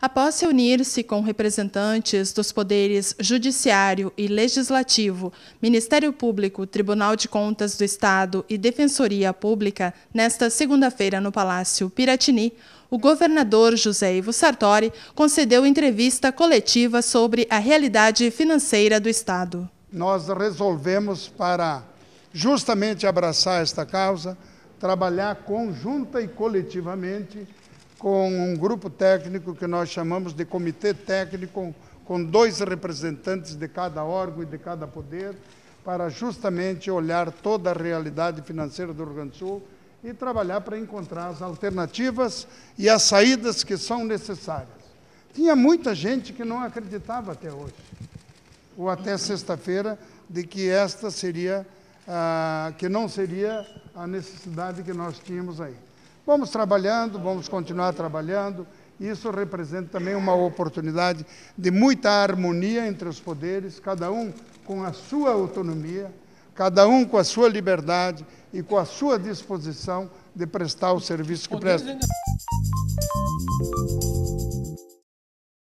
Após reunir-se com representantes dos poderes judiciário e legislativo, Ministério Público, Tribunal de Contas do Estado e Defensoria Pública, nesta segunda-feira no Palácio Piratini, o governador José Ivo Sartori concedeu entrevista coletiva sobre a realidade financeira do Estado. Nós resolvemos, para justamente abraçar esta causa, trabalhar conjunta e coletivamente com um grupo técnico que nós chamamos de comitê técnico, com dois representantes de cada órgão e de cada poder, para justamente olhar toda a realidade financeira do Rio Grande do Sul e trabalhar para encontrar as alternativas e as saídas que são necessárias. Tinha muita gente que não acreditava até hoje, ou até sexta-feira, de que esta seria ah, que não seria a necessidade que nós tínhamos aí. Vamos trabalhando, vamos continuar trabalhando. Isso representa também uma oportunidade de muita harmonia entre os poderes, cada um com a sua autonomia, cada um com a sua liberdade e com a sua disposição de prestar o serviço que presta.